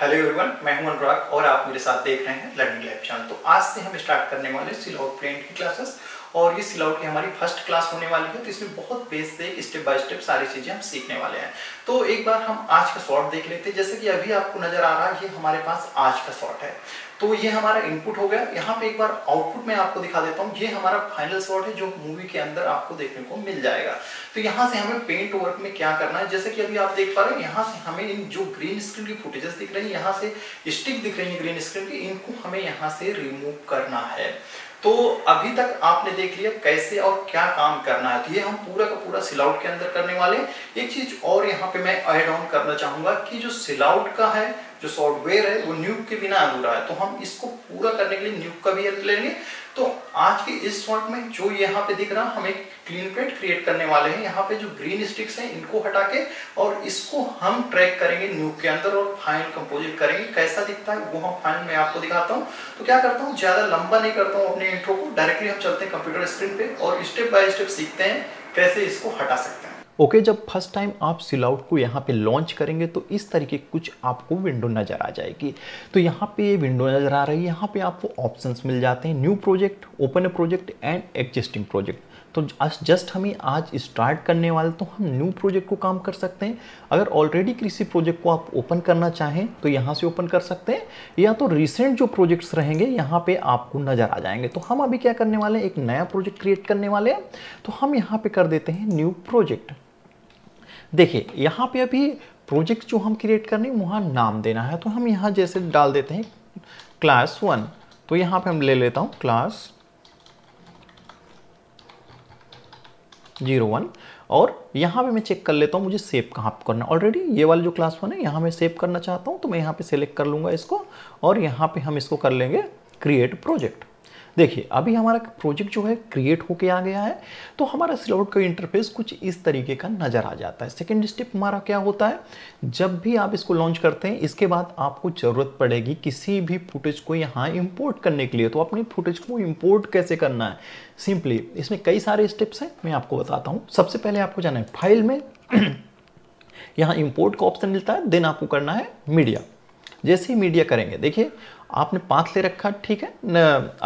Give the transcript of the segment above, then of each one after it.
Hello everyone मैं हूं अनुराग और आप मेरे साथ देख रहे हैं लर्निंग लाइफ चैनल तो आज से हम स्टार्ट करने वाले सिलॉट प्रिंट की क्लासेस और ये सिलाउट की हमारी फर्स्ट क्लास होने वाली है तो इसमें बहुत बेस से स्टेप बाय स्टेप सारी चीज़ें हम सीखने वाले हैं तो एक बार हम आज का शॉर्ट देख लेते हैं जैसे कि अभी आपको नजर आ रहा है ये हमारे पास आज का शॉर्ट है तो ये हमारा इनपुट हो गया यहाँ पे एक बार आउटपुट में आपको दिखा देता हूँ ये हमारा फाइनल शॉर्ट है जो मूवी के अंदर आपको देखने को मिल जाएगा तो यहाँ से हमें पेंट वर्क में क्या करना है जैसे कि अभी आप देख पा रहे हैं यहाँ से हमें इन जो ग्रीन स्क्रीन की फुटेजेस दिख रही है यहाँ से स्टिक दिख रही है ग्रीन स्क्रीन की इनको हमें यहाँ से रिमूव करना है तो अभी तक आपने देख लिया कैसे और क्या काम करना है तो ये हम पूरा का पूरा सिलाउट के अंदर करने वाले एक चीज और यहाँ पे मैं ऐड ऑन करना चाहूंगा कि जो सिलाउट का है जो सॉफ्टवेयर है वो न्यूब के बिना अधूरा है तो हम इसको पूरा करने के लिए न्यूब का भी हेल्प लेंगे तो आज के इस शॉर्ट में जो यहाँ पे दिख रहा हम एक क्लीन पेट क्रिएट करने वाले हैं यहाँ पे जो ग्रीन स्टिक्स हैं इनको हटा के और इसको हम ट्रैक करेंगे न्यूब के अंदर और फाइनल कंपोजिट करेंगे कैसा दिखता है वो हम फाइनल में आपको दिखाता हूँ तो क्या करता हूँ ज्यादा लंबा नहीं करता हूँ अपने इंट्रो को डायरेक्टली हम चलते हैं कंप्यूटर स्क्रीन पे और स्टेप बाय स्टेप सीखते हैं कैसे इसको हटा सकते हैं ओके okay, जब फर्स्ट टाइम आप सिलआउट को यहाँ पे लॉन्च करेंगे तो इस तरीके कुछ आपको विंडो नज़र आ जाएगी तो यहाँ पे ये विंडो नज़र आ रही है यहाँ पे आपको ऑप्शंस मिल जाते हैं new project open project and existing project तो जस्ट हमें आज स्टार्ट करने वाले तो हम न्यू प्रोजेक्ट को काम कर सकते हैं अगर ऑलरेडी किसी प्रोजेक्ट को आप ओपन करना चाहें तो यहाँ से ओपन कर सकते हैं या तो रिसेंट जो प्रोजेक्ट्स रहेंगे यहाँ पे आपको नज़र आ जाएंगे तो हम अभी क्या करने वाले हैं एक नया प्रोजेक्ट क्रिएट करने वाले हैं तो हम यहाँ पे कर देते हैं न्यू प्रोजेक्ट देखिए यहाँ पे अभी प्रोजेक्ट जो हम क्रिएट करने वहाँ नाम देना है तो हम यहाँ जैसे डाल देते हैं क्लास वन तो यहाँ पे हम ले लेता हूँ क्लास जीरो वन और यहाँ पे मैं चेक कर लेता हूँ मुझे सेव कहाँ पर करना ऑलरेडी ये वाला जो क्लास वन है यहाँ मैं सेव करना चाहता हूँ तो मैं यहाँ पे सेलेक्ट कर लूँगा इसको और यहाँ पे हम इसको कर लेंगे क्रिएट प्रोजेक्ट देखिए अभी हमारा प्रोजेक्ट जो है क्रिएट होके आ गया है तो हमारा सिलआउट का इंटरफेस कुछ इस तरीके का नज़र आ जाता है सेकेंड स्टेप हमारा क्या होता है जब भी आप इसको लॉन्च करते हैं इसके बाद आपको ज़रूरत पड़ेगी किसी भी फुटेज को यहाँ इंपोर्ट करने के लिए तो अपनी फुटेज को इंपोर्ट कैसे करना है सिंपली इसमें कई सारे स्टेप्स हैं मैं आपको बताता हूँ सबसे पहले आपको जाना है फाइल में यहाँ इम्पोर्ट का ऑप्शन मिलता है देन आपको करना है मीडिया जैसे ही मीडिया करेंगे देखिए आपने पाथ ले रखा ठीक है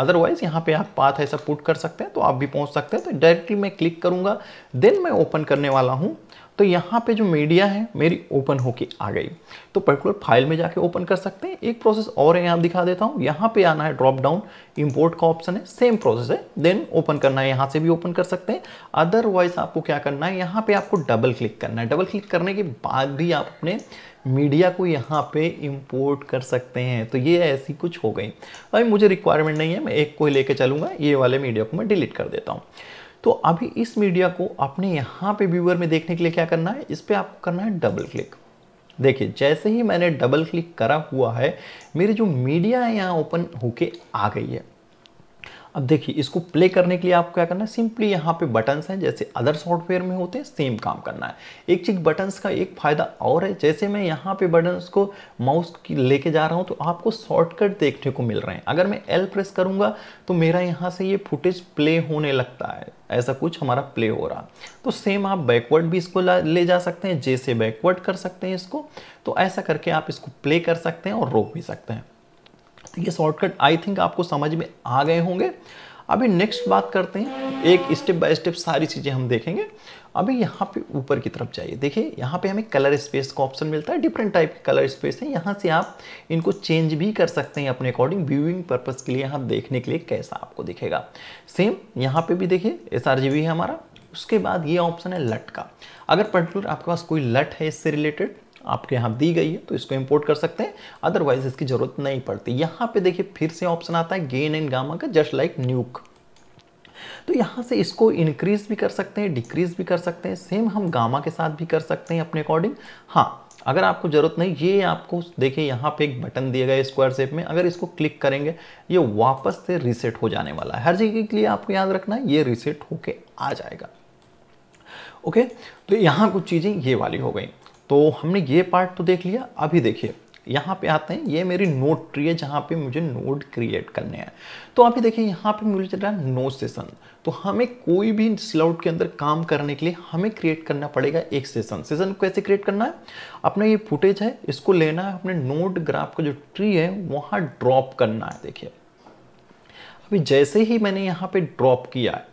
अदरवाइज यहाँ पे आप पाथ ऐसा पुट कर सकते हैं तो आप भी पहुँच सकते हैं तो डायरेक्टली मैं क्लिक करूँगा देन मैं ओपन करने वाला हूँ तो यहाँ पे जो मीडिया है मेरी ओपन होके आ गई तो पर्टिकुलर फाइल में जाके ओपन कर सकते हैं एक प्रोसेस और है यहाँ दिखा देता हूँ यहाँ पे आना है ड्रॉप डाउन इम्पोर्ट का ऑप्शन है सेम प्रोसेस है देन ओपन करना है यहाँ से भी ओपन कर सकते हैं अदरवाइज आपको क्या करना है यहाँ पर आपको डबल क्लिक करना है डबल क्लिक करने के बाद भी आप अपने मीडिया को यहाँ पे इंपोर्ट कर सकते हैं तो ये ऐसी कुछ हो गई अभी मुझे रिक्वायरमेंट नहीं है मैं एक को लेके चलूँगा ये वाले मीडिया को मैं डिलीट कर देता हूँ तो अभी इस मीडिया को अपने यहाँ पे व्यूअर में देखने के लिए क्या करना है इस पर आपको करना है डबल क्लिक देखिए जैसे ही मैंने डबल क्लिक करा हुआ है मेरी जो मीडिया है यहाँ ओपन होके आ गई है अब देखिए इसको प्ले करने के लिए आप क्या करना है सिंपली यहाँ पे बटन्स हैं जैसे अदर सॉफ्टवेयर में होते हैं सेम काम करना है एक चीज बटन्स का एक फ़ायदा और है जैसे मैं यहाँ पे बटन्स को माउस की लेके जा रहा हूँ तो आपको शॉर्टकट देखने को मिल रहे हैं अगर मैं एल प्रेस करूँगा तो मेरा यहाँ से ये फुटेज प्ले होने लगता है ऐसा कुछ हमारा प्ले हो रहा तो सेम आप बैकवर्ड भी इसको ले जा सकते हैं जैसे बैकवर्ड कर सकते हैं इसको तो ऐसा करके आप इसको प्ले कर सकते हैं और रोक भी सकते हैं ये शॉर्टकट आई थिंक आपको समझ में आ गए होंगे अभी नेक्स्ट बात करते हैं एक स्टेप बाय स्टेप सारी चीज़ें हम देखेंगे अभी यहाँ पे ऊपर की तरफ जाइए देखिए यहाँ पे हमें कलर स्पेस का ऑप्शन मिलता है डिफरेंट टाइप के कलर स्पेस है यहाँ से आप इनको चेंज भी कर सकते हैं अपने अकॉर्डिंग व्यूइंग पर्पज़ के लिए यहाँ देखने के लिए कैसा आपको दिखेगा सेम यहाँ पे भी देखिए एस है हमारा उसके बाद ये ऑप्शन है लट का अगर पर्टिकुलर आपके पास कोई लट है इससे रिलेटेड आपके यहाँ दी गई है तो इसको इम्पोर्ट कर सकते हैं अदरवाइज इसकी ज़रूरत नहीं पड़ती यहाँ पे देखिए फिर से ऑप्शन आता है गेन एंड गामा का जस्ट लाइक न्यूक तो यहाँ से इसको इंक्रीज भी कर सकते हैं डिक्रीज भी कर सकते हैं सेम हम गामा के साथ भी कर सकते हैं अपने अकॉर्डिंग हाँ अगर आपको ज़रूरत नहीं ये आपको देखिए यहाँ पे एक बटन दिए गए स्क्वायर शेप में अगर इसको क्लिक करेंगे ये वापस से रिसेट हो जाने वाला है हर जगह के लिए आपको याद रखना है ये रिसेट होके आ जाएगा ओके तो यहाँ कुछ चीज़ें ये वाली हो गई तो हमने ये पार्ट तो देख लिया अभी देखिए यहाँ पे आते हैं ये मेरी नोट ट्री है जहाँ पे मुझे नोड क्रिएट करने हैं तो अभी देखिए यहाँ पे मुझे चल रहा है नो सेशन तो हमें कोई भी स्लॉट के अंदर काम करने के लिए हमें क्रिएट करना पड़ेगा एक सेशन सेशन को कैसे क्रिएट करना है अपना ये फुटेज है इसको लेना है अपने नोट ग्राफ का जो ट्री है वहाँ ड्रॉप करना है देखिए अभी जैसे ही मैंने यहाँ पर ड्रॉप किया है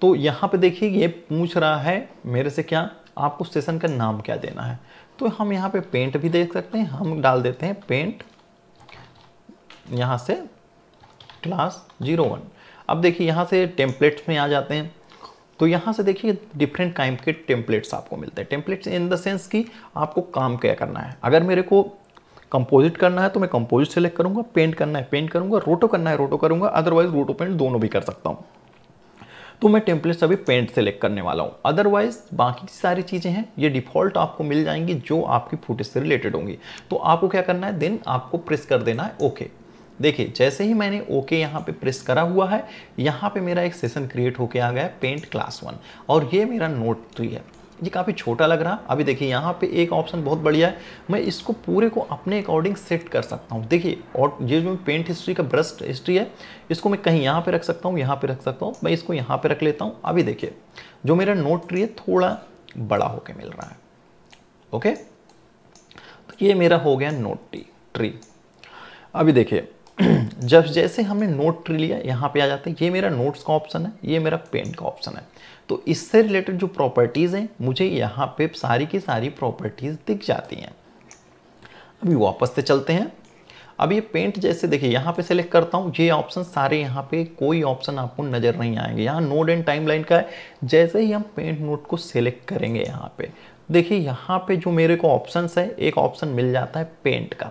तो यहाँ पर देखिए ये पूछ रहा है मेरे से क्या आपको सेशन का नाम क्या देना है तो हम यहाँ पे पेंट भी देख सकते हैं हम डाल देते हैं पेंट यहाँ से क्लास जीरो वन अब देखिए यहाँ से टेम्पलेट्स में आ जाते हैं तो यहाँ से देखिए डिफरेंट टाइप के टेम्पलेट्स आपको मिलते हैं टेम्पलेट्स इन द सेंस कि आपको काम क्या करना है अगर मेरे को कंपोजिट करना है तो मैं कंपोजिट सेलेक्ट करूँगा पेंट करना है पेंट करूँगा रोटो करना है रोटो करूँगा अदरवाइज रोटो पेंट दोनों भी कर सकता हूँ तो मैं टेम्पलेट्स अभी पेंट सेलेक्ट करने वाला हूँ अदरवाइज बाकी सारी चीज़ें हैं ये डिफ़ॉल्ट आपको मिल जाएंगी जो आपकी फुटेज से रिलेटेड होंगी तो आपको क्या करना है देन आपको प्रेस कर देना है ओके देखिए जैसे ही मैंने ओके यहाँ पे प्रेस करा हुआ है यहाँ पे मेरा एक सेशन क्रिएट होके आ गया है पेंट क्लास वन और ये मेरा नोट थ्री है ये काफ़ी छोटा लग रहा अभी देखिए यहाँ पे एक ऑप्शन बहुत बढ़िया है मैं इसको पूरे को अपने अकॉर्डिंग सेट कर सकता हूँ देखिए और ये जो पेंट हिस्ट्री का ब्रस्ट हिस्ट्री है इसको मैं कहीं यहाँ पर रख सकता हूँ यहाँ पे रख सकता हूँ मैं इसको यहाँ पर रख लेता हूँ अभी देखिए जो मेरा नोट ट्री है थोड़ा बड़ा होकर मिल रहा है ओके तो ये मेरा हो गया नोट ट्री ट्री अभी देखिए जब जैसे हमने नोट ट्री लिया यहाँ पे आ जाते हैं ये मेरा नोट्स का ऑप्शन है ये मेरा पेंट का ऑप्शन है तो इससे रिलेटेड जो प्रॉपर्टीज़ हैं मुझे यहाँ पे सारी की सारी प्रॉपर्टीज़ दिख जाती हैं अभी वापस से चलते हैं अब ये पेंट जैसे देखिए यहाँ पे सेलेक्ट करता हूँ ये ऑप्शन सारे यहाँ पे कोई ऑप्शन आपको नज़र नहीं आएंगे यहाँ नोड एंड टाइमलाइन का है जैसे ही हम पेंट नोट को सेलेक्ट करेंगे यहाँ पे देखिए यहाँ पे जो मेरे को ऑप्शंस है एक ऑप्शन मिल जाता है पेंट का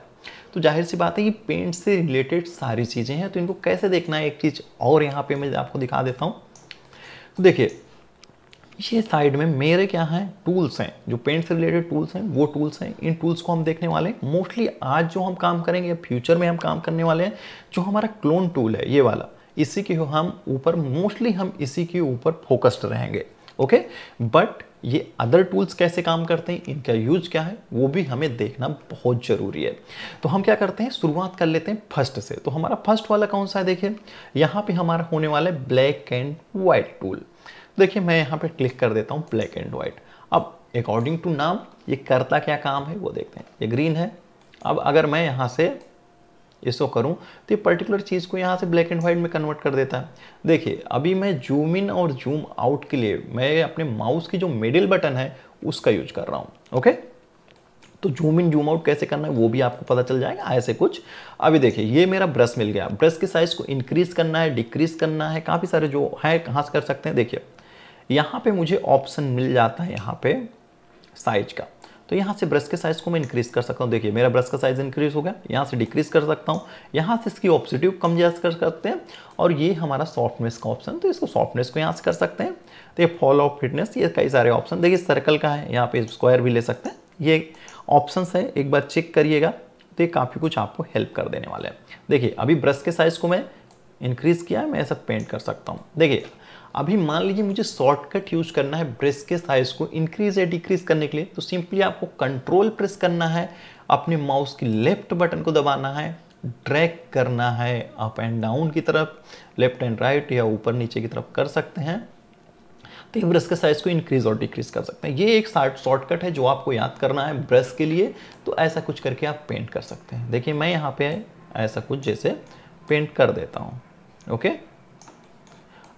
तो जाहिर सी बात है कि पेंट से रिलेटेड सारी चीज़ें हैं तो इनको कैसे देखना है एक चीज़ और यहाँ पे मैं आपको दिखा देता हूँ तो देखिए ये साइड में मेरे क्या हैं टूल्स हैं जो पेंट से रिलेटेड टूल्स हैं वो टूल्स हैं इन टूल्स को हम देखने वाले हैं मोस्टली आज जो हम काम करेंगे या फ्यूचर में हम काम करने वाले हैं जो हमारा क्लोन टूल है ये वाला इसी के हम ऊपर मोस्टली हम इसी के ऊपर फोकस्ड रहेंगे ओके बट ये अदर टूल्स कैसे काम करते हैं इनका यूज क्या है वो भी हमें देखना बहुत ज़रूरी है तो हम क्या करते हैं शुरुआत कर लेते हैं फर्स्ट से तो हमारा फर्स्ट वाला कौन सा है देखिए यहाँ पे हमारा होने वाला है ब्लैक एंड वाइट टूल देखिए मैं यहाँ पे क्लिक कर देता हूँ ब्लैक एंड वाइट अब अकॉर्डिंग टू नाम ये करता क्या काम है वो देखते हैं ये ग्रीन है अब अगर मैं यहाँ से इसको करूँ तो ये पर्टिकुलर चीज़ को यहाँ से ब्लैक एंड वाइट में कन्वर्ट कर देता है देखिए अभी मैं जूम इन और जूम आउट के लिए मैं अपने माउस की जो मिडिल बटन है उसका यूज कर रहा हूँ ओके तो जूम इन जूम आउट कैसे करना है वो भी आपको पता चल जाएगा ऐसे कुछ अभी देखिए ये मेरा ब्रश मिल गया ब्रश के साइज़ को इंक्रीज़ करना है डिक्रीज़ करना है काफ़ी सारे जो है कहाँ से कर सकते हैं देखिए यहाँ पे मुझे ऑप्शन मिल जाता है यहाँ पे साइज का तो यहाँ से ब्रश के साइज़ को मैं इंक्रीज़ कर सकता हूँ देखिए मेरा ब्रश का साइज़ इंक्रीज़ हो गया यहाँ से डिक्रीज़ कर सकता हूँ यहाँ से इसकी ऑप्सिटिव कम जायज कर सकते हैं और ये हमारा सॉफ्टनेस का ऑप्शन तो इसको सॉफ्टनेस को यहाँ से कर सकते हैं तो ये फॉलो ऑफ फिटनेस ये कई सारे ऑप्शन देखिए सर्कल का है यहाँ पे स्क्वायर भी ले सकते हैं ये ऑप्शन है एक बार चेक करिएगा तो ये काफ़ी कुछ आपको हेल्प कर देने वाला है देखिए अभी ब्रश के साइज़ को मैं इंक्रीज़ किया है मैं ऐसा पेंट कर सकता हूँ देखिए अभी मान लीजिए मुझे शॉर्टकट यूज करना है ब्रेस के साइज को इंक्रीज या डिक्रीज करने के लिए तो सिंपली आपको कंट्रोल प्रेस करना है अपने माउस की लेफ्ट बटन को दबाना है ड्रैग करना है अप एंड डाउन की तरफ लेफ्ट एंड राइट या ऊपर नीचे की तरफ कर सकते हैं तो ये ब्रश के साइज़ को इंक्रीज़ और डिक्रीज कर सकते हैं ये एक शॉर्टकट है जो आपको याद करना है ब्रश के लिए तो ऐसा कुछ करके आप पेंट कर सकते हैं देखिए मैं यहाँ पे ऐसा कुछ जैसे पेंट कर देता हूँ ओके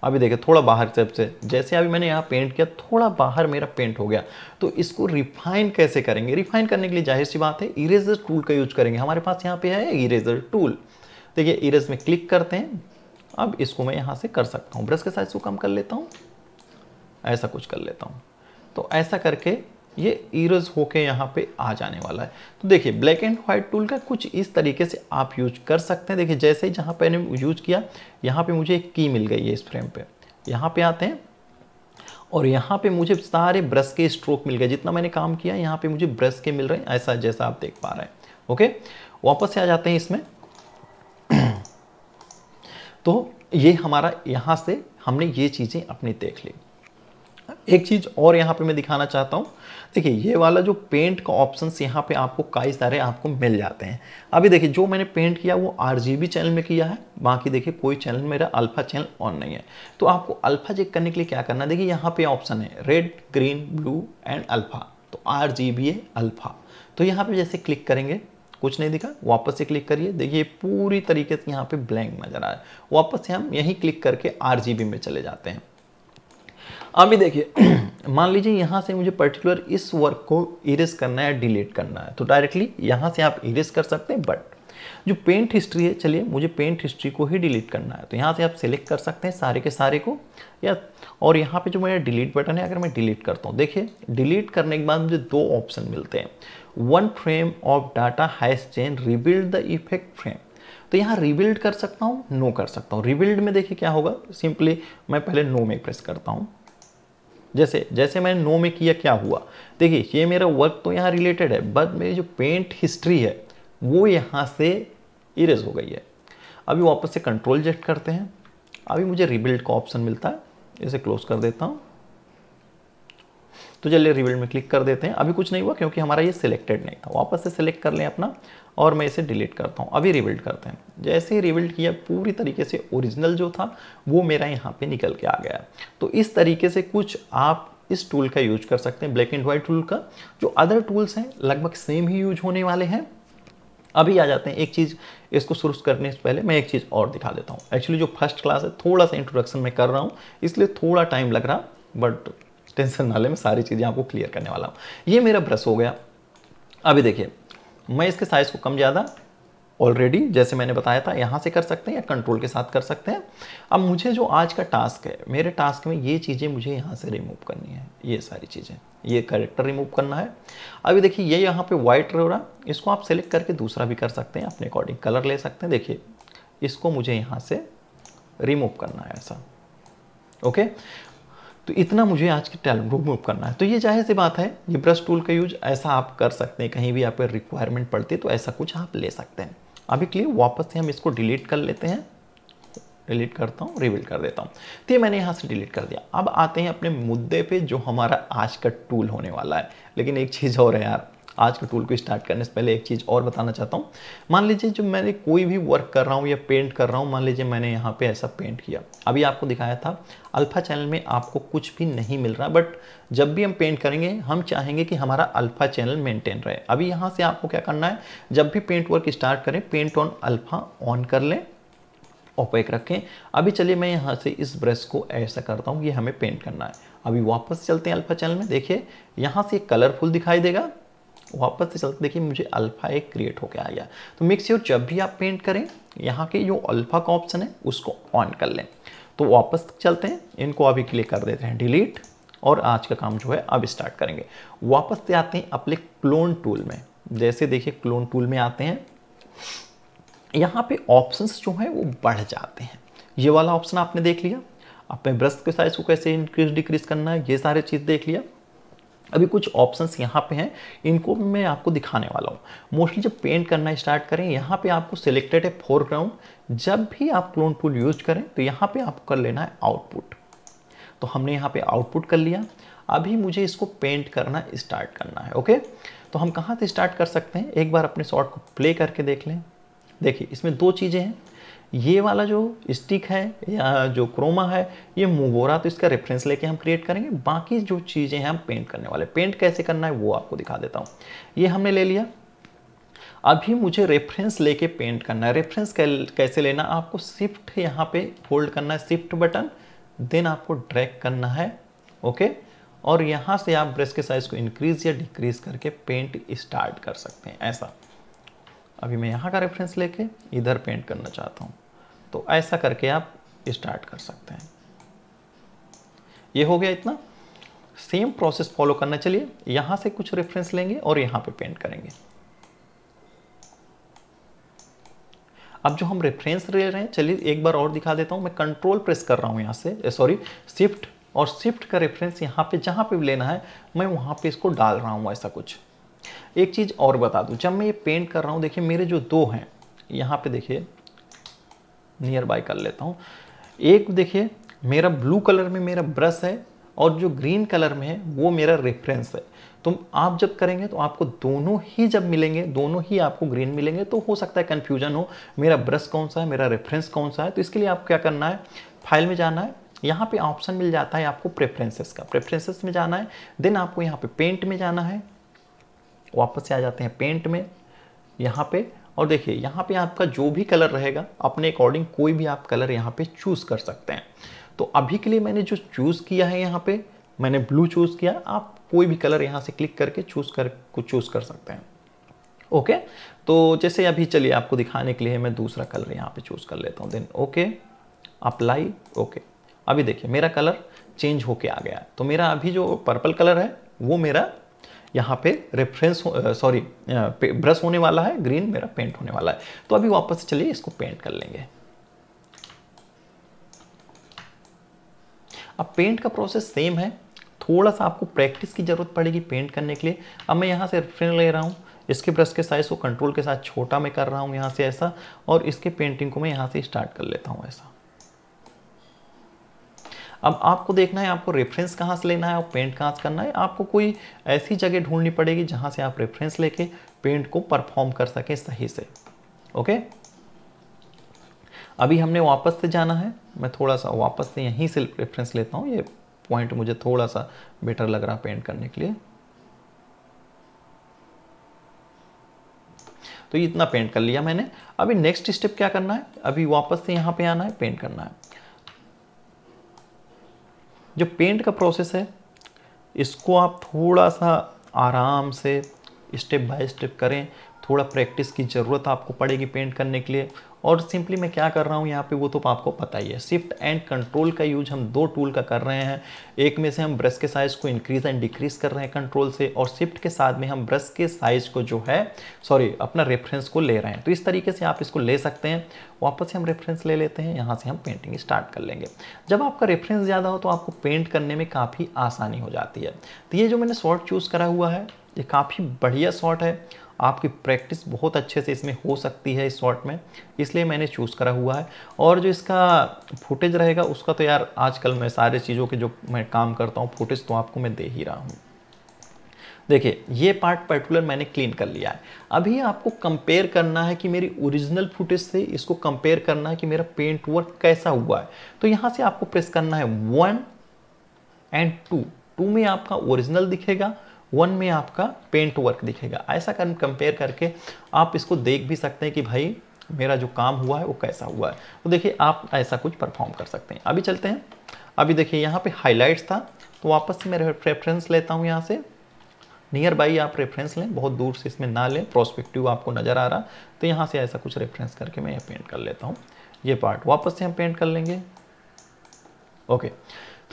अभी देखे थोड़ा बाहर से से जैसे अभी मैंने यहाँ पेंट किया थोड़ा बाहर मेरा पेंट हो गया तो इसको रिफाइन कैसे करेंगे रिफाइन करने के लिए जाहिर सी बात है इरेजर टूल का यूज करेंगे हमारे पास यहाँ पे है इरेजर टूल देखिए इरेज में क्लिक करते हैं अब इसको मैं यहाँ से कर सकता हूँ ब्रश के साइज को कम कर लेता हूँ ऐसा कुछ कर लेता हूँ तो ऐसा करके ये इरज होके यहाँ पे आ जाने वाला है तो देखिए ब्लैक एंड व्हाइट टूल का कुछ इस तरीके से आप यूज कर सकते हैं देखिए जैसे ही जहाँ पे मैंने यूज किया यहाँ पे मुझे एक की मिल गई है इस फ्रेम पे यहाँ पे आते हैं और यहाँ पे मुझे सारे ब्रश के स्ट्रोक मिल गए जितना मैंने काम किया यहाँ पे मुझे ब्रश के मिल रहे हैं ऐसा जैसा आप देख पा रहे हैं ओके वापस से आ जाते हैं इसमें तो ये हमारा यहाँ से हमने ये चीज़ें अपनी देख ली एक चीज़ और यहाँ पे मैं दिखाना चाहता हूँ देखिए ये वाला जो पेंट का ऑप्शन यहाँ पे आपको कई सारे आपको मिल जाते हैं अभी देखिए जो मैंने पेंट किया वो आर चैनल में किया है बाकी देखिए कोई चैनल मेरा अल्फ़ा चैनल ऑन नहीं है तो आपको अल्फ़ा चेक करने के लिए क्या करना देखिए यहाँ पे ऑप्शन है red green blue and alpha तो R G B A alpha तो यहाँ पे जैसे क्लिक करेंगे कुछ नहीं दिखा वापस से क्लिक करिए देखिए पूरी तरीके से यहाँ पे ब्लैंक नजर आया वापस से हम यही क्लिक करके आर में चले जाते हैं अभी देखिए मान लीजिए यहाँ से मुझे पर्टिकुलर इस वर्क को इरेज करना है डिलीट करना है तो डायरेक्टली यहाँ से आप इरेज कर सकते हैं बट जो पेंट हिस्ट्री है चलिए मुझे पेंट हिस्ट्री को ही डिलीट करना है तो यहाँ से आप सेलेक्ट कर सकते हैं सारे के सारे को या और यहाँ पे जो मेरा डिलीट बटन है अगर मैं डिलीट करता हूँ देखिए डिलीट करने के बाद मुझे दो ऑप्शन मिलते हैं वन फ्रेम ऑफ डाटा हाइस चेन रिबिल्ड द इफेक्ट फ्रेम तो यहाँ रिबिल्ड कर सकता हूँ नो कर सकता हूँ रिबिल्ड में देखिए क्या होगा सिंपली मैं पहले नो में प्रेस करता हूँ जैसे जैसे मैंने नो में किया क्या हुआ देखिए ये मेरा वर्क तो यहाँ रिलेटेड है बट मेरी जो पेंट हिस्ट्री है वो यहाँ से इरेज हो गई है अभी वापस से कंट्रोल जेस्ट करते हैं अभी मुझे रिबिल्ड का ऑप्शन मिलता है इसे क्लोज कर देता हूँ तो चलिए रिबिल्ड में क्लिक कर देते हैं अभी कुछ नहीं हुआ क्योंकि हमारा ये सिलेक्टेड नहीं था वापस से सिलेक्ट कर लें अपना और मैं इसे डिलीट करता हूँ अभी रिबिल्ड करते हैं जैसे ही रिबिल्ड किया पूरी तरीके से ओरिजिनल जो था वो मेरा यहाँ पे निकल के आ गया तो इस तरीके से कुछ आप इस टूल का यूज कर सकते हैं ब्लैक एंड व्हाइट टूल का जो अदर टूल्स हैं लगभग सेम ही यूज होने वाले हैं अभी आ जाते हैं एक चीज़ इसको शुरू करने से पहले मैं एक चीज़ और दिखा देता हूँ एक्चुअली जो फर्स्ट क्लास है थोड़ा सा इंट्रोडक्शन मैं कर रहा हूँ इसलिए थोड़ा टाइम लग रहा बट टेंशन ना ले मैं सारी चीज़ें आपको क्लियर करने वाला हूँ ये मेरा ब्रश हो गया अभी देखिए मैं इसके साइज़ को कम ज़्यादा ऑलरेडी जैसे मैंने बताया था यहाँ से कर सकते हैं या कंट्रोल के साथ कर सकते हैं अब मुझे जो आज का टास्क है मेरे टास्क में ये चीज़ें मुझे यहाँ से रिमूव करनी है ये सारी चीज़ें ये करेक्टर रिमूव करना है अभी देखिए ये यहाँ पे वाइट रह रहा इसको आप सेलेक्ट करके दूसरा भी कर सकते हैं अपने अकॉर्डिंग कलर ले सकते हैं देखिए इसको मुझे यहाँ से रिमूव करना है ऐसा ओके तो इतना मुझे आज के टैलेंट को मूव करना है तो ये जाहिर सी बात है ये ब्रश टूल का यूज ऐसा आप कर सकते हैं कहीं भी आपको रिक्वायरमेंट पड़ती है तो ऐसा कुछ आप ले सकते हैं अभी के लिए वापस से हम इसको डिलीट कर लेते हैं डिलीट करता हूँ रिविल कर देता हूँ तो ये मैंने यहाँ से डिलीट कर दिया अब आते हैं अपने मुद्दे पे जो हमारा आज का टूल होने वाला है लेकिन एक चीज़ और है यार आज के टूल को स्टार्ट करने से पहले एक चीज़ और बताना चाहता हूँ मान लीजिए जब मैंने कोई भी वर्क कर रहा हूँ या पेंट कर रहा हूँ मान लीजिए मैंने यहाँ पे ऐसा पेंट किया अभी आपको दिखाया था अल्फ़ा चैनल में आपको कुछ भी नहीं मिल रहा बट जब भी हम पेंट करेंगे हम चाहेंगे कि हमारा अल्फ़ा चैनल मेंटेन रहे अभी यहाँ से आपको क्या करना है जब भी पेंट वर्क स्टार्ट करें पेंट ऑन अल्फ़ा ऑन कर लें ओपेक रखें अभी चलिए मैं यहाँ से इस ब्रश को ऐसा करता हूँ कि हमें पेंट करना है अभी वापस चलते हैं अल्फ़ा चैनल में देखिए यहाँ से कलरफुल दिखाई देगा वापस से चलते देखिए मुझे अल्फ़ा एक क्रिएट होकर आ गया तो मिक्स श्योर जब भी आप पेंट करें यहाँ के जो अल्फ़ा का ऑप्शन है उसको ऑन कर लें तो वापस चलते हैं इनको अभी क्लिक कर देते हैं डिलीट और आज का काम जो है अब स्टार्ट करेंगे वापस से आते हैं अपने क्लोन टूल में जैसे देखिए क्लोन टूल में आते हैं यहाँ पे ऑप्शंस जो हैं वो बढ़ जाते हैं ये वाला ऑप्शन आपने देख लिया अपने ब्रश के साइज़ को कैसे इंक्रीज डिक्रीज करना है ये सारे चीज़ देख लिया अभी कुछ ऑप्शंस यहाँ पे हैं इनको मैं आपको दिखाने वाला हूँ मोस्टली जब पेंट करना स्टार्ट करें यहाँ पे आपको सिलेक्टेड है फोरग्राउंड जब भी आप क्लोन टूल यूज करें तो यहाँ पे आपको कर लेना है आउटपुट तो हमने यहाँ पे आउटपुट कर लिया अभी मुझे इसको पेंट करना स्टार्ट करना है ओके तो हम कहाँ से स्टार्ट कर सकते हैं एक बार अपने शॉर्ट को प्ले करके देख लें देखिए इसमें दो चीज़ें हैं ये वाला जो स्टिक है या जो क्रोमा है ये रहा तो इसका रेफरेंस लेके हम क्रिएट करेंगे बाकी जो चीज़ें हैं हम पेंट करने वाले पेंट कैसे करना है वो आपको दिखा देता हूँ ये हमने ले लिया अभी मुझे रेफरेंस लेके पेंट करना है रेफरेंस कैसे लेना आपको शिफ्ट यहाँ पे होल्ड करना है शिफ्ट बटन देन आपको ड्रैग करना है ओके और यहाँ से आप ब्रश के साइज़ को इंक्रीज़ या डिक्रीज़ करके पेंट स्टार्ट कर सकते हैं ऐसा अभी मैं यहाँ का रेफरेंस लेके इधर पेंट करना चाहता हूँ तो ऐसा करके आप स्टार्ट कर सकते हैं ये हो गया इतना सेम प्रोसेस फॉलो करना चलिए यहां से कुछ रेफरेंस लेंगे और यहां पे पेंट करेंगे अब जो हम रेफरेंस ले रहे हैं चलिए एक बार और दिखा देता हूं मैं कंट्रोल प्रेस कर रहा हूं यहां से सॉरी शिफ्ट और शिफ्ट का रेफरेंस यहां पे जहां पे भी लेना है मैं वहां पे इसको डाल रहा हूँ ऐसा कुछ एक चीज़ और बता दू जब मैं ये पेंट कर रहा हूं देखिए मेरे जो दो हैं यहां पे देखिए नियर बाय कर लेता हूँ एक देखिए मेरा ब्लू कलर में मेरा ब्रश है और जो ग्रीन कलर में है वो मेरा रेफरेंस है तो आप जब करेंगे तो आपको दोनों ही जब मिलेंगे दोनों ही आपको ग्रीन मिलेंगे तो हो सकता है कन्फ्यूजन हो मेरा ब्रश कौन सा है मेरा रेफरेंस कौन सा है तो इसके लिए आपको क्या करना है फाइल में जाना है यहाँ पे ऑप्शन मिल जाता है आपको प्रेफरेंसेस का प्रेफरेंसेस में जाना है देन आपको यहाँ पे पेंट में जाना है वापस से आ जाते हैं पेंट में यहाँ पे और देखिए यहाँ पे आपका जो भी कलर रहेगा अपने अकॉर्डिंग कोई भी आप कलर यहाँ पे चूज़ कर सकते हैं तो अभी के लिए मैंने जो चूज़ किया है यहाँ पे मैंने ब्लू चूज़ किया आप कोई भी कलर यहाँ से क्लिक करके चूज़ कर चूज़ कर सकते हैं ओके तो जैसे अभी चलिए आपको दिखाने के लिए मैं दूसरा कलर यहाँ पे चूज़ कर लेता हूँ देन ओके अप्लाई ओके अभी देखिए मेरा कलर चेंज होके आ गया तो मेरा अभी जो पर्पल कलर है वो मेरा यहाँ पे रेफरेंस सॉरी ब्रश होने वाला है ग्रीन मेरा पेंट होने वाला है तो अभी वापस से चलिए इसको पेंट कर लेंगे अब पेंट का प्रोसेस सेम है थोड़ा सा आपको प्रैक्टिस की ज़रूरत पड़ेगी पेंट करने के लिए अब मैं यहाँ से रेफरेंस ले रहा हूँ इसके ब्रश के साइज़ को कंट्रोल के साथ छोटा मैं कर रहा हूँ यहाँ से ऐसा और इसके पेंटिंग को मैं यहाँ से स्टार्ट कर लेता हूँ ऐसा अब आपको देखना है आपको रेफरेंस कहाँ से लेना है और पेंट कहाँ से करना है आपको कोई ऐसी जगह ढूंढनी पड़ेगी जहाँ से आप रेफरेंस लेके पेंट को परफॉर्म कर सकें सही से ओके अभी हमने वापस से जाना है मैं थोड़ा सा वापस से यहीं से रेफरेंस लेता हूँ ये पॉइंट मुझे थोड़ा सा बेटर लग रहा पेंट करने के लिए तो इतना पेंट कर लिया मैंने अभी नेक्स्ट स्टेप क्या करना है अभी वापस से यहाँ पे आना है पेंट करना है जो पेंट का प्रोसेस है इसको आप थोड़ा सा आराम से स्टेप बाय स्टेप करें थोड़ा प्रैक्टिस की ज़रूरत आपको पड़ेगी पेंट करने के लिए और सिंपली मैं क्या कर रहा हूँ यहाँ पे वो तो आपको पता ही है शिफ्ट एंड कंट्रोल का यूज हम दो टूल का कर रहे हैं एक में से हम ब्रश के साइज़ को इंक्रीज एंड डिक्रीज कर रहे हैं कंट्रोल से और शिफ्ट के साथ में हम ब्रश के साइज़ को जो है सॉरी अपना रेफरेंस को ले रहे हैं तो इस तरीके से आप इसको ले सकते हैं वापस से हम रेफरेंस ले लेते हैं यहाँ से हम पेंटिंग स्टार्ट कर लेंगे जब आपका रेफरेंस ज़्यादा हो तो आपको पेंट करने में काफ़ी आसानी हो जाती है तो ये जो मैंने शॉर्ट चूज़ करा हुआ है ये काफ़ी बढ़िया शॉर्ट है आपकी प्रैक्टिस बहुत अच्छे से इसमें हो सकती है इस शॉट में इसलिए मैंने चूज़ करा हुआ है और जो इसका फुटेज रहेगा उसका तो यार आजकल मैं सारे चीज़ों के जो मैं काम करता हूँ फुटेज तो आपको मैं दे ही रहा हूँ देखिए ये पार्ट पर्टिकुलर मैंने क्लीन कर लिया है अभी आपको कंपेयर करना है कि मेरी ओरिजिनल फुटेज से इसको कंपेयर करना है कि मेरा पेंट वर्क कैसा हुआ है तो यहाँ से आपको प्रेस करना है वन एंड टू टू में आपका ओरिजिनल दिखेगा वन में आपका पेंट वर्क दिखेगा ऐसा कर कंपेयर करके आप इसको देख भी सकते हैं कि भाई मेरा जो काम हुआ है वो कैसा हुआ है तो देखिए आप ऐसा कुछ परफॉर्म कर सकते हैं अभी चलते हैं अभी देखिए यहाँ पे हाईलाइट्स था तो वापस से मैं रेफरेंस लेता हूँ यहाँ से नियर बाई आप रेफरेंस लें बहुत दूर से इसमें ना लें प्रोस्पेक्टिव आपको नज़र आ रहा तो यहाँ से ऐसा कुछ रेफरेंस करके मैं ये पेंट कर लेता हूँ ये पार्ट वापस से हम पेंट कर लेंगे ओके okay.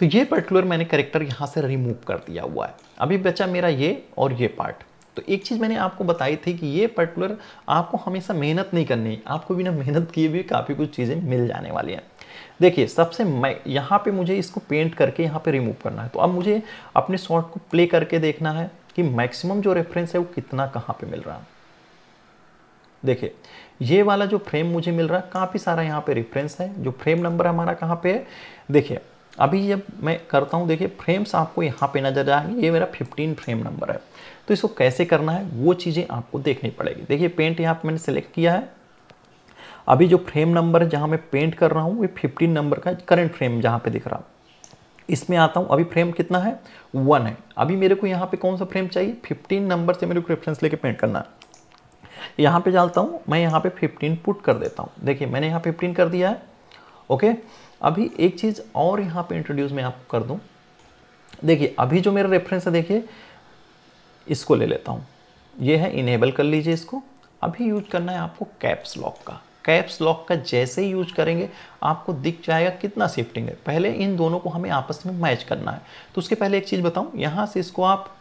तो ये पर्टिकुलर मैंने करेक्टर यहाँ से रिमूव कर दिया हुआ है अभी बचा मेरा ये और ये पार्ट तो एक चीज़ मैंने आपको बताई थी कि ये पर्टिकुलर आपको हमेशा मेहनत नहीं करनी आपको बिना मेहनत किए भी काफ़ी कुछ चीज़ें मिल जाने वाली हैं देखिए सबसे मैं यहाँ पे मुझे इसको पेंट करके यहाँ पे रिमूव करना है तो अब मुझे अपने शॉट को प्ले करके देखना है कि मैक्सिमम जो रेफरेंस है वो कितना कहाँ पे मिल रहा है देखिए ये वाला जो फ्रेम मुझे मिल रहा है काफ़ी सारा यहाँ पे रेफरेंस है जो फ्रेम नंबर हमारा कहाँ पे है देखिए अभी जब मैं करता हूँ देखिए फ्रेम्स आपको यहाँ पे नजर आएंगे ये मेरा 15 फ्रेम नंबर है तो इसको कैसे करना है वो चीज़ें आपको देखनी पड़ेगी देखिए पेंट यहाँ पे मैंने सेलेक्ट किया है अभी जो फ्रेम नंबर है जहाँ मैं पेंट कर रहा हूँ वो फिफ्टीन नंबर का करंट फ्रेम जहाँ पर दिख रहा इसमें आता हूँ अभी फ्रेम कितना है वन है अभी मेरे को यहाँ पर कौन सा फ्रेम चाहिए फिफ्टीन नंबर से मेरे को रेफरेंस लेके पेंट करना है यहाँ पे जानता हूँ मैं यहाँ पे 15 पुट कर देता हूँ देखिए मैंने यहाँ 15 कर दिया है ओके अभी एक चीज़ और यहाँ पे इंट्रोड्यूस मैं आप कर दूँ देखिए अभी जो मेरा रेफरेंस है देखिए इसको ले लेता हूँ ये है इनेबल कर लीजिए इसको अभी यूज करना है आपको कैप्स लॉक का कैप्स लॉक का जैसे ही यूज करेंगे आपको दिख जाएगा कितना शिफ्टिंग है पहले इन दोनों को हमें आपस में मैच करना है तो उसके पहले एक चीज़ बताऊँ यहाँ से इसको आप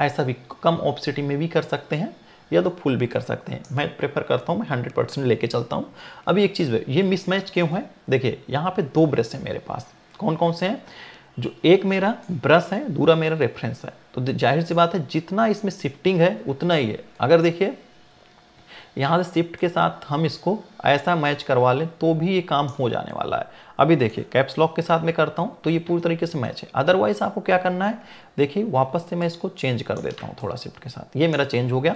ऐसा भी कम ऑप्सिटी में भी कर सकते हैं या तो फुल भी कर सकते हैं मैं प्रेफर करता हूँ मैं हंड्रेड परसेंट लेके चलता हूँ अभी एक चीज़ ये मिसमैच क्यों है देखिए यहाँ पे दो ब्रश हैं मेरे पास कौन कौन से हैं जो एक मेरा ब्रश है दूसरा मेरा रेफरेंस है तो जाहिर सी बात है जितना इसमें शिफ्टिंग है उतना ही है अगर देखिए यहाँ से शिफ्ट के साथ हम इसको ऐसा मैच करवा लें तो भी ये काम हो जाने वाला है अभी देखिए कैप्स लॉक के साथ मैं करता हूँ तो ये पूरी तरीके से मैच है अदरवाइज आपको क्या करना है देखिए वापस से मैं इसको चेंज कर देता हूँ थोड़ा शिफ्ट के साथ ये मेरा चेंज हो गया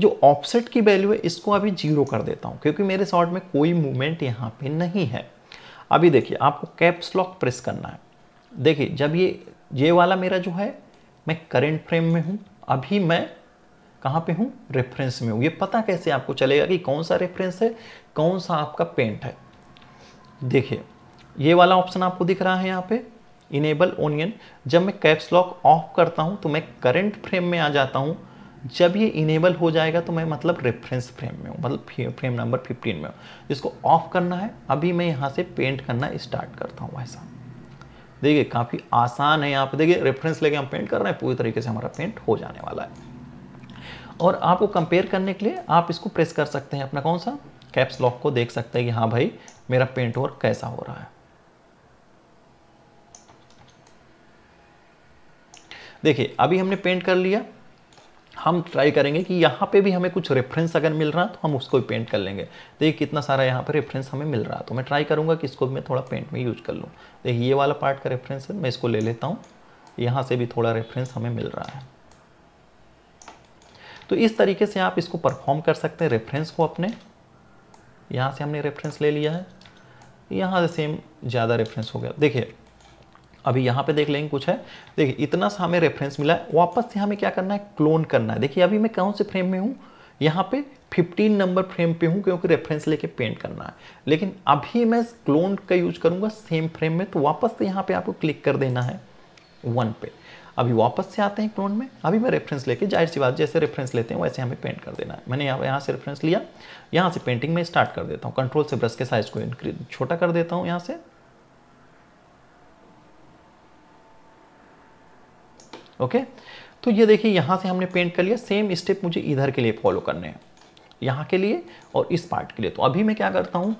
जो ऑफसेट की वैल्यू है इसको अभी जीरो कर देता हूँ क्योंकि मेरे शॉर्ट में कोई मूवमेंट यहाँ पर नहीं है अभी देखिए आपको कैप्स लॉक प्रेस करना है देखिए जब ये ये वाला मेरा जो है मैं करेंट फ्रेम में हूँ अभी मैं कहाँ पे हूँ रेफरेंस में हूँ ये पता कैसे आपको चलेगा कि कौन सा रेफरेंस है कौन सा आपका पेंट है देखिए ये वाला ऑप्शन आपको दिख रहा है यहाँ पे इनेबल ओनियन जब मैं कैप्स लॉक ऑफ करता हूँ तो मैं करंट फ्रेम में आ जाता हूँ जब ये इनेबल हो जाएगा तो मैं मतलब रेफरेंस फ्रेम में हूँ मतलब फ्रेम नंबर 15 में हूँ जिसको ऑफ करना है अभी मैं यहाँ से पेंट करना स्टार्ट करता हूँ ऐसा देखिए काफ़ी आसान है यहाँ पे देखिए रेफरेंस लेके हम पेंट कर रहे हैं पूरी तरीके से हमारा पेंट हो जाने वाला है और आपको कंपेयर करने के लिए आप इसको प्रेस कर सकते हैं अपना कौन सा कैप्स लॉक को देख सकते हैं कि हाँ भाई मेरा पेंट वर्क कैसा हो रहा है देखिए अभी हमने पेंट कर लिया हम ट्राई करेंगे कि यहाँ पे भी हमें कुछ रेफरेंस अगर मिल रहा है तो हम उसको भी पेंट कर लेंगे देखिए कितना सारा यहाँ पर रेफरेंस हमें मिल रहा है तो मैं ट्राई करूँगा कि इसको मैं थोड़ा पेंट में यूज कर लूँ देखिए ये वाला पार्ट का रेफरेंस है मैं इसको ले लेता हूँ यहाँ से भी थोड़ा रेफरेंस हमें मिल रहा है तो इस तरीके से आप इसको परफॉर्म कर सकते हैं रेफरेंस को अपने यहाँ से हमने रेफरेंस ले लिया है यहाँ से सेम ज़्यादा रेफरेंस हो गया देखिए अभी यहाँ पे देख लेंगे कुछ है देखिए इतना सा हमें रेफरेंस मिला है वापस से हमें क्या करना है क्लोन करना है देखिए अभी मैं कौन से फ्रेम में हूँ यहाँ पे 15 नंबर फ्रेम पे हूँ क्योंकि रेफरेंस लेके पेंट करना है लेकिन अभी मैं क्लोन का यूज करूँगा सेम फ्रेम में तो वापस से यहाँ पे आपको क्लिक कर देना है वन पे अभी वापस से आते हैं क्लोन में अभी मैं रेफरेंस लेके जाहिर सी बात जैसे रेफरेंस लेते हैं वैसे हमें पेंट कर देना है मैंने यहाँ यहाँ से रेफरेंस लिया यहाँ से पेंटिंग में स्टार्ट कर देता हूँ कंट्रोल से ब्रश के साइज को इनक्रीज छोटा कर देता हूँ यहाँ से ओके तो ये देखिए यहाँ से हमने पेंट कर लिया सेम स्टेप मुझे इधर के लिए फॉलो करने हैं यहाँ के लिए और इस पार्ट के लिए तो अभी मैं क्या करता हूँ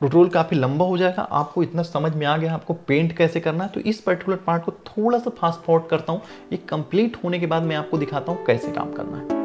ट्यूटोरियल काफ़ी लंबा हो जाएगा आपको इतना समझ में आ गया आपको पेंट कैसे करना है तो इस पर्टिकुलर पार्ट को थोड़ा सा फास्ट फॉरवर्ड करता हूँ ये कंप्लीट होने के बाद मैं आपको दिखाता हूँ कैसे काम करना है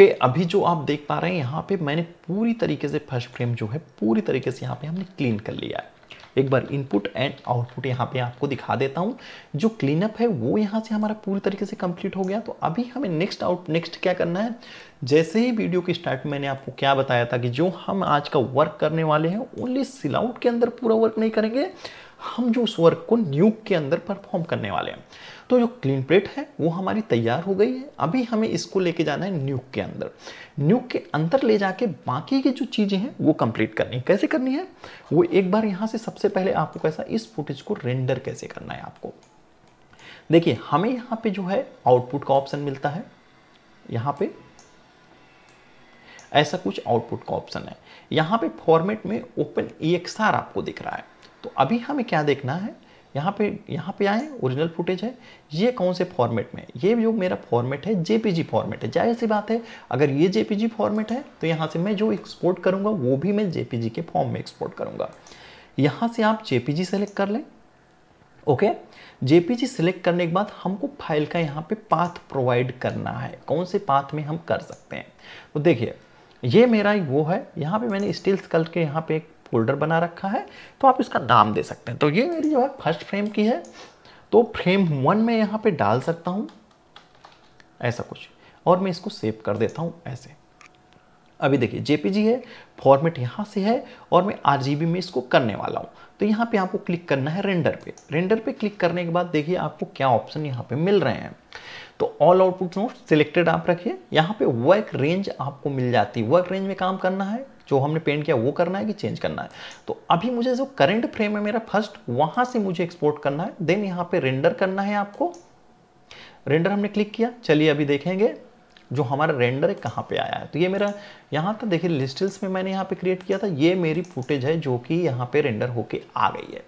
क्योंकि अभी जो आप देख पा रहे हैं यहाँ पे मैंने पूरी तरीके से फर्स्ट फ्रेम जो है पूरी तरीके से यहाँ पे हमने क्लीन कर लिया है एक बार इनपुट एंड आउटपुट यहाँ पे आपको दिखा देता हूँ जो क्लीनअप है वो यहाँ से हमारा पूरी तरीके से कंप्लीट हो गया तो अभी हमें नेक्स्ट आउट नेक्स्ट क्या करना है जैसे ही वीडियो के स्टार्ट में मैंने आपको क्या बताया था कि जो हम आज का वर्क करने वाले हैं ओनली सिलआउट के अंदर पूरा वर्क नहीं करेंगे हम जो उस वर्क को न्यूक के अंदर परफॉर्म करने वाले हैं तो जो क्लीन प्लेट है वो हमारी तैयार हो गई है अभी हमें इसको लेके जाना है न्यूक के अंदर न्यूक के अंदर ले जाके बाकी की जो चीज़ें हैं वो कंप्लीट करनी है कैसे करनी है वो एक बार यहाँ से सबसे पहले आपको कैसा इस फुटेज को रेंडर कैसे करना है आपको देखिए हमें यहाँ पे जो है आउटपुट का ऑप्शन मिलता है यहाँ पे ऐसा कुछ आउटपुट का ऑप्शन है यहाँ पे फॉर्मेट में ओपन ई आपको दिख रहा है तो अभी हमें क्या देखना है यहाँ पे यहाँ पे आए ओरिजिनल फुटेज है ये कौन से फॉर्मेट में ये जो मेरा फॉर्मेट है जेपीजी फॉर्मेट है जाहिर सी बात है अगर ये जेपीजी फॉर्मेट है तो यहाँ से मैं जो एक्सपोर्ट करूँगा वो भी मैं जेपीजी के फॉर्म में एक्सपोर्ट करूँगा यहाँ से आप जेपीजी सेलेक्ट कर लें ओके जेपीजी सेलेक्ट करने के बाद हमको फाइल का यहाँ पर पाथ प्रोवाइड करना है कौन से पाथ में हम कर सकते हैं तो देखिए ये मेरा वो है यहाँ पर मैंने स्टिल्स के यहाँ पर एक फोल्डर बना रखा है तो आप इसका नाम दे सकते हैं तो ये मेरी जो है फर्स्ट फ्रेम की है तो फ्रेम वन में यहाँ पे डाल सकता हूँ ऐसा कुछ और मैं इसको सेव कर देता हूँ ऐसे अभी देखिए जेपीजी है फॉर्मेट यहाँ से है और मैं आर में इसको करने वाला हूँ तो यहाँ पे आपको क्लिक करना है रेंडर पे रेंडर पे क्लिक करने के बाद देखिए आपको क्या ऑप्शन यहाँ पे मिल रहे हैं तो ऑल आउटपुट नोट सिलेक्टेड आप रखिए यहाँ पे वर्क रेंज आपको मिल जाती है वर्क रेंज में काम करना है जो हमने पेंट किया वो करना है कि चेंज करना है तो अभी मुझे जो करंट फ्रेम है मेरा फर्स्ट वहां से मुझे एक्सपोर्ट करना है देन यहां पे रेंडर करना है आपको रेंडर हमने क्लिक किया चलिए अभी देखेंगे जो हमारा रेंडर है कहाँ पे आया है तो ये मेरा यहाँ था तो देखिए लिस्टल्स में मैंने यहाँ पे क्रिएट किया था ये मेरी फुटेज है जो कि यहाँ पे रेंडर होके आ गई है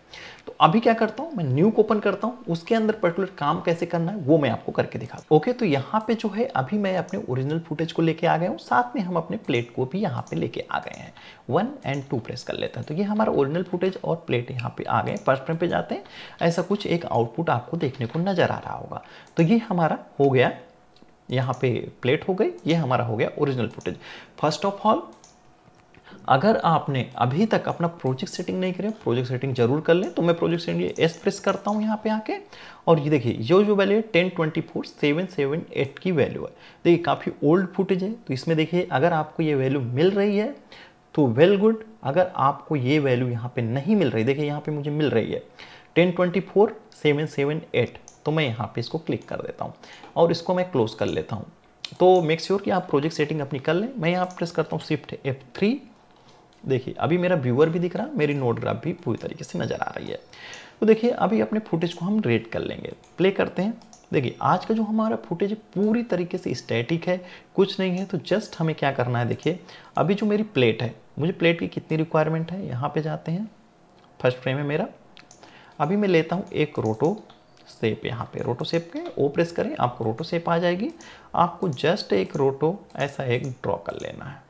तो अभी क्या करता हूँ मैं न्यू को ओपन करता हूँ उसके अंदर पर्टिकुलर काम कैसे करना है वो मैं आपको करके दिखा ओके तो यहाँ पे जो है अभी मैं अपने ओरिजिनल फुटेज को लेके आ गया हूँ साथ में हम अपने प्लेट को भी यहाँ पे लेके आ गए हैं वन एंड टू प्रेस कर लेते हैं तो ये हमारा ओरिजिनल फुटेज और प्लेट यहाँ पे आ गए फर्स्ट फ्रेम पे जाते हैं ऐसा कुछ एक आउटपुट आपको देखने को नजर आ रहा होगा तो ये हमारा हो गया यहाँ पे प्लेट हो गई ये हमारा हो गया original footage first of all अगर आपने अभी तक अपना प्रोजेक्ट सेटिंग नहीं करें प्रोजेक्ट सेटिंग जरूर कर लें तो मैं प्रोजेक्ट सेटिंग एस प्रेस करता हूँ यहाँ पे आके और ये देखिए जो जो वैल्यू है ten twenty four seven seven eight की वैल्यू है देखिए काफ़ी ओल्ड फुटेज है तो इसमें देखिए अगर आपको ये वैल्यू मिल रही है तो वेल गुड अगर आपको ये वैल्यू यहाँ पे नहीं मिल रही देखिए यहाँ पे मुझे मिल रही है ten twenty four seven seven eight तो मैं यहाँ पे इसको क्लिक कर देता हूँ और इसको मैं क्लोज कर लेता हूँ तो मेक श्योर sure कि आप प्रोजेक्ट सेटिंग अपनी कर लें मैं यहाँ प्रेस करता हूँ शिफ्ट एफ थ्री देखिए अभी मेरा व्यूअर भी दिख रहा है मेरी नोट ग्राफ भी पूरी तरीके से नज़र आ रही है तो देखिए अभी अपने फुटेज को हम रेट कर लेंगे प्ले करते हैं देखिए आज का जो हमारा फुटेज पूरी तरीके से स्टैटिक है कुछ नहीं है तो जस्ट हमें क्या करना है देखिए अभी जो मेरी प्लेट है मुझे प्लेट की कितनी रिक्वायरमेंट है यहाँ पे जाते हैं फर्स्ट फ्रेम है मेरा अभी मैं लेता हूँ एक रोटो सेप यहाँ पे रोटो सेप के ओ प्रेस करें आपको रोटो सेप आ जाएगी आपको जस्ट एक रोटो ऐसा एक ड्रॉ कर लेना है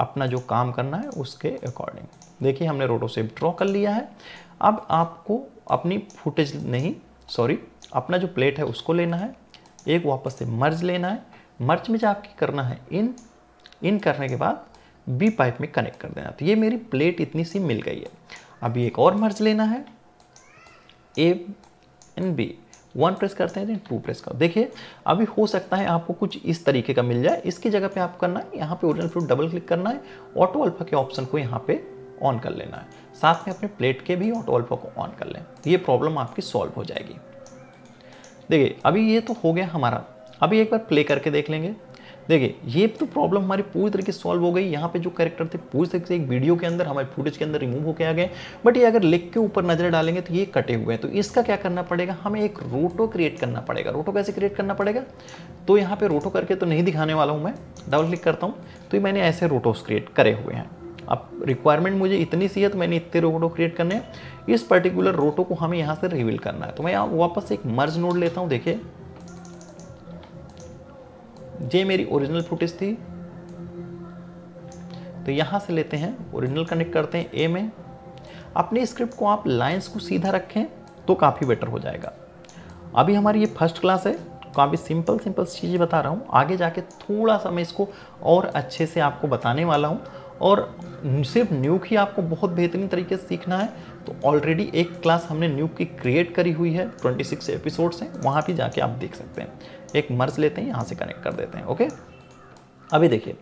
अपना जो काम करना है उसके अकॉर्डिंग देखिए हमने रोटोसेप ड्रॉ कर लिया है अब आपको अपनी फुटेज नहीं सॉरी अपना जो प्लेट है उसको लेना है एक वापस से मर्ज लेना है मर्ज में जो आपकी करना है इन इन करने के बाद बी पाइप में कनेक्ट कर देना तो ये मेरी प्लेट इतनी सी मिल गई है अभी एक और मर्ज लेना है A and B one press करते हैं टू प्रेस करो देखिए अभी हो सकता है आपको कुछ इस तरीके का मिल जाए इसकी जगह पे आप करना है यहाँ पे ओरिजिनल फ्रूट डबल क्लिक करना है ऑटो अल्फा के ऑप्शन को यहाँ पे ऑन कर लेना है साथ में अपने प्लेट के भी ऑटो अल्फा को ऑन कर लें ये प्रॉब्लम आपकी सॉल्व हो जाएगी देखिए अभी ये तो हो गया हमारा अभी एक बार प्ले करके देख लेंगे देखिए ये तो प्रॉब्लम हमारी पूरी तरीके से सॉल्व हो गई यहाँ पे जो कैरेक्टर थे पूरी तरीके से एक वीडियो के अंदर हमारे फुटेज के अंदर रिमूव होकर आ गए बट ये अगर लिख के ऊपर नजर डालेंगे तो ये कटे हुए हैं तो इसका क्या करना पड़ेगा हमें एक रोटो क्रिएट करना पड़ेगा रोटो कैसे क्रिएट करना पड़ेगा तो यहाँ पे रोटो करके तो नहीं दिखाने वाला हूँ मैं डबल क्लिक करता हूँ तो मैंने ऐसे रोटोस क्रिएट करे हुए हैं अब रिक्वायरमेंट मुझे इतनी सी है तो मैंने इतने रोटो क्रिएट करने हैं इस पर्टिकुलर रोटो को हमें यहाँ से रिवील करना है तो मैं यहाँ वापस एक मर्ज नोड लेता हूँ देखिए ये मेरी ओरिजिनल फुटेज थी तो यहां से लेते हैं ओरिजिनल कनेक्ट करते हैं ए में अपनी स्क्रिप्ट को आप लाइंस को सीधा रखें तो काफ़ी बेटर हो जाएगा अभी हमारी ये फर्स्ट क्लास है काफ़ी सिंपल सिंपल चीज़ें बता रहा हूँ आगे जाके थोड़ा सा मैं इसको और अच्छे से आपको बताने वाला हूँ और सिर्फ न्यूक ही आपको बहुत बेहतरीन तरीके से सीखना है तो ऑलरेडी एक क्लास हमने न्यूक की क्रिएट करी हुई है 26 एपिसोड्स हैं वहाँ भी जाके आप देख सकते हैं एक मर्ज लेते हैं यहाँ से कनेक्ट कर देते हैं ओके अभी देखिए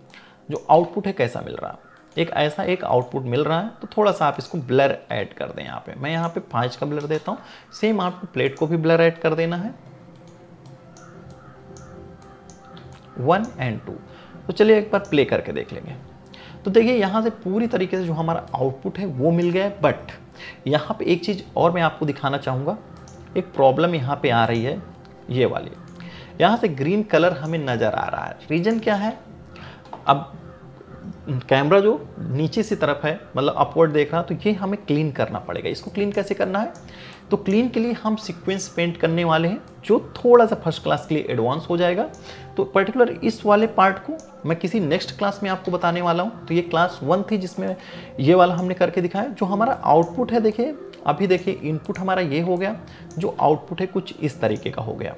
जो आउटपुट है कैसा मिल रहा है एक ऐसा एक आउटपुट मिल रहा है तो थोड़ा सा आप इसको ब्लर ऐड कर दें यहाँ पे मैं यहाँ पे पाँच का ब्लर देता हूँ सेम आपको प्लेट को भी ब्लर ऐड कर देना है वन एंड टू तो चलिए एक बार प्ले करके देख लेंगे तो देखिए यहाँ से पूरी तरीके से जो हमारा आउटपुट है वो मिल गया है बट यहाँ पे एक चीज़ और मैं आपको दिखाना चाहूँगा एक प्रॉब्लम यहाँ पे आ रही है ये वाली यहाँ से ग्रीन कलर हमें नज़र आ रहा है रीजन क्या है अब कैमरा जो नीचे से तरफ है मतलब अपवर्ड देख रहा तो ये हमें क्लीन करना पड़ेगा इसको क्लीन कैसे करना है तो क्लीन के लिए हम सीक्वेंस पेंट करने वाले हैं जो थोड़ा सा फर्स्ट क्लास के लिए एडवांस हो जाएगा तो पर्टिकुलर इस वाले पार्ट को मैं किसी नेक्स्ट क्लास में आपको बताने वाला हूँ तो ये क्लास वन थी जिसमें ये वाला हमने करके दिखाया जो हमारा आउटपुट है देखिए अभी देखिए इनपुट हमारा ये हो गया जो आउटपुट है कुछ इस तरीके का हो गया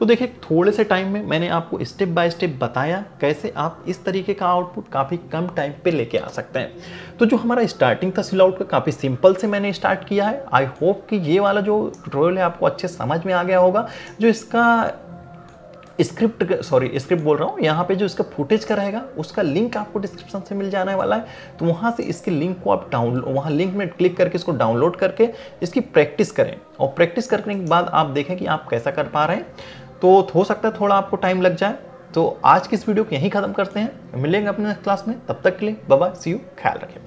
तो देखिए थोड़े से टाइम में मैंने आपको स्टेप बाय स्टेप बताया कैसे आप इस तरीके का आउटपुट काफ़ी कम टाइम पे लेके आ सकते हैं तो जो हमारा स्टार्टिंग था सिल आउट का काफ़ी सिंपल से मैंने स्टार्ट किया है आई होप कि ये वाला जो ट्रोल है आपको अच्छे समझ में आ गया होगा जो इसका स्क्रिप्ट सॉरी स्क्रिप्ट बोल रहा हूँ यहाँ पे जो इसका फुटेज का रहेगा उसका लिंक आपको डिस्क्रिप्शन से मिल जाने वाला है तो वहाँ से इसके लिंक को आप डाउनलोड वहाँ लिंक में क्लिक करके इसको डाउनलोड करके इसकी प्रैक्टिस करें और प्रैक्टिस करने के बाद आप देखें कि आप कैसा कर पा रहे हैं तो हो सकता है थोड़ा आपको टाइम लग जाए तो आज की इस वीडियो को यहीं ख़त्म करते हैं मिलेंगे अपने क्लास में तब तक के लिए बाबा सी यू ख्याल रखें